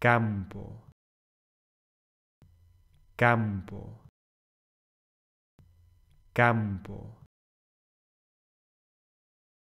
campo, campo, campo.